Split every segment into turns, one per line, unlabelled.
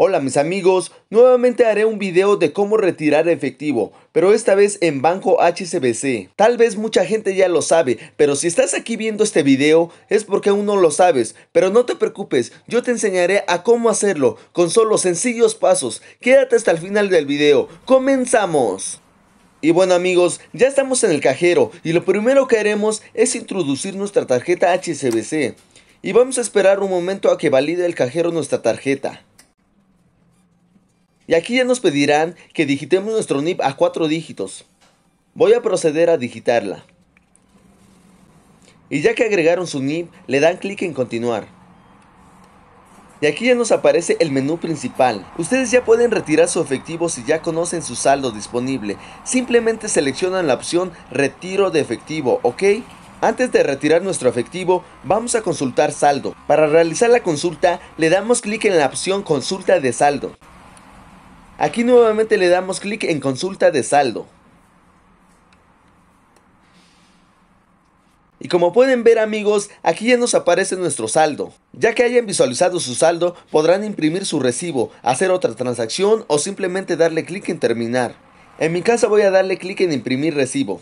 Hola mis amigos, nuevamente haré un video de cómo retirar efectivo, pero esta vez en Banco HCBC. Tal vez mucha gente ya lo sabe, pero si estás aquí viendo este video es porque aún no lo sabes, pero no te preocupes, yo te enseñaré a cómo hacerlo con solo sencillos pasos. Quédate hasta el final del video, comenzamos. Y bueno amigos, ya estamos en el cajero y lo primero que haremos es introducir nuestra tarjeta HCBC. Y vamos a esperar un momento a que valide el cajero nuestra tarjeta. Y aquí ya nos pedirán que digitemos nuestro NIP a cuatro dígitos. Voy a proceder a digitarla. Y ya que agregaron su NIP, le dan clic en continuar. Y aquí ya nos aparece el menú principal. Ustedes ya pueden retirar su efectivo si ya conocen su saldo disponible. Simplemente seleccionan la opción retiro de efectivo, ¿ok? Antes de retirar nuestro efectivo, vamos a consultar saldo. Para realizar la consulta, le damos clic en la opción consulta de saldo. Aquí nuevamente le damos clic en consulta de saldo. Y como pueden ver amigos, aquí ya nos aparece nuestro saldo. Ya que hayan visualizado su saldo, podrán imprimir su recibo, hacer otra transacción o simplemente darle clic en terminar. En mi caso voy a darle clic en imprimir recibo.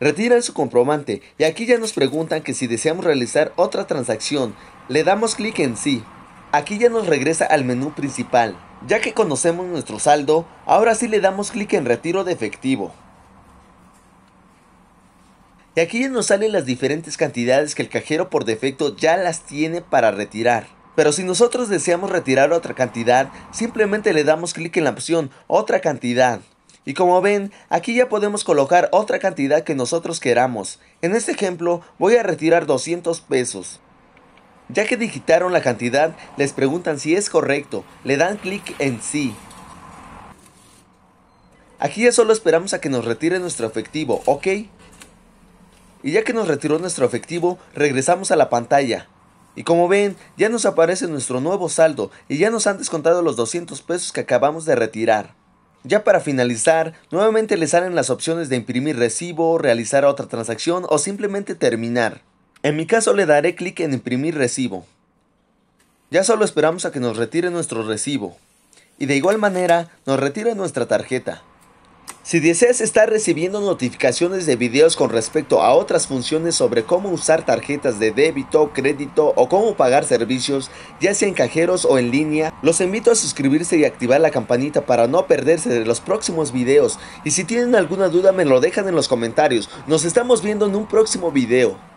Retiran su comprobante y aquí ya nos preguntan que si deseamos realizar otra transacción, le damos clic en sí. Aquí ya nos regresa al menú principal. Ya que conocemos nuestro saldo, ahora sí le damos clic en retiro de efectivo. Y aquí ya nos salen las diferentes cantidades que el cajero por defecto ya las tiene para retirar. Pero si nosotros deseamos retirar otra cantidad, simplemente le damos clic en la opción otra cantidad. Y como ven, aquí ya podemos colocar otra cantidad que nosotros queramos. En este ejemplo voy a retirar 200 pesos. Ya que digitaron la cantidad, les preguntan si es correcto, le dan clic en sí. Aquí ya solo esperamos a que nos retire nuestro efectivo, ¿ok? Y ya que nos retiró nuestro efectivo, regresamos a la pantalla. Y como ven, ya nos aparece nuestro nuevo saldo y ya nos han descontado los 200 pesos que acabamos de retirar. Ya para finalizar, nuevamente les salen las opciones de imprimir recibo, realizar otra transacción o simplemente terminar. En mi caso le daré clic en imprimir recibo. Ya solo esperamos a que nos retire nuestro recibo. Y de igual manera nos retire nuestra tarjeta. Si deseas estar recibiendo notificaciones de videos con respecto a otras funciones sobre cómo usar tarjetas de débito, crédito o cómo pagar servicios, ya sea en cajeros o en línea, los invito a suscribirse y activar la campanita para no perderse de los próximos videos. Y si tienen alguna duda me lo dejan en los comentarios. Nos estamos viendo en un próximo video.